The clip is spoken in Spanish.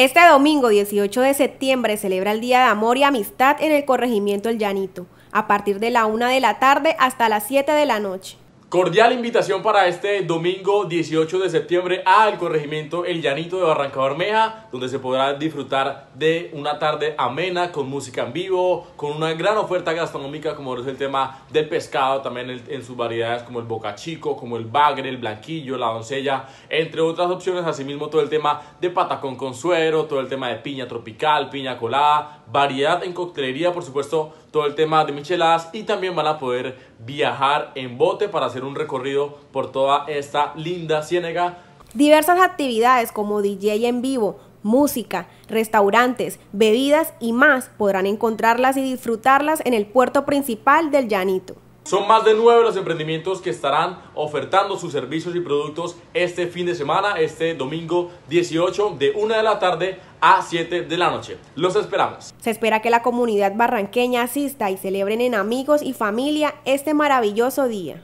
Este domingo 18 de septiembre celebra el Día de Amor y Amistad en el corregimiento El Llanito, a partir de la 1 de la tarde hasta las 7 de la noche. Cordial invitación para este domingo 18 de septiembre al corregimiento El Llanito de Barranca Bermeja, donde se podrá disfrutar de una tarde amena con música en vivo, con una gran oferta gastronómica como es el tema del pescado, también en sus variedades como el bocachico, como el bagre, el blanquillo, la doncella, entre otras opciones, asimismo todo el tema de patacón con suero, todo el tema de piña tropical, piña colada, variedad en coctelería, por supuesto, todo el tema de micheladas y también van a poder viajar en bote para hacer un recorrido por toda esta linda Ciénaga. Diversas actividades como DJ en vivo, música, restaurantes, bebidas y más podrán encontrarlas y disfrutarlas en el puerto principal del Llanito. Son más de nueve los emprendimientos que estarán ofertando sus servicios y productos este fin de semana, este domingo 18 de 1 de la tarde a 7 de la noche. Los esperamos. Se espera que la comunidad barranqueña asista y celebren en amigos y familia este maravilloso día.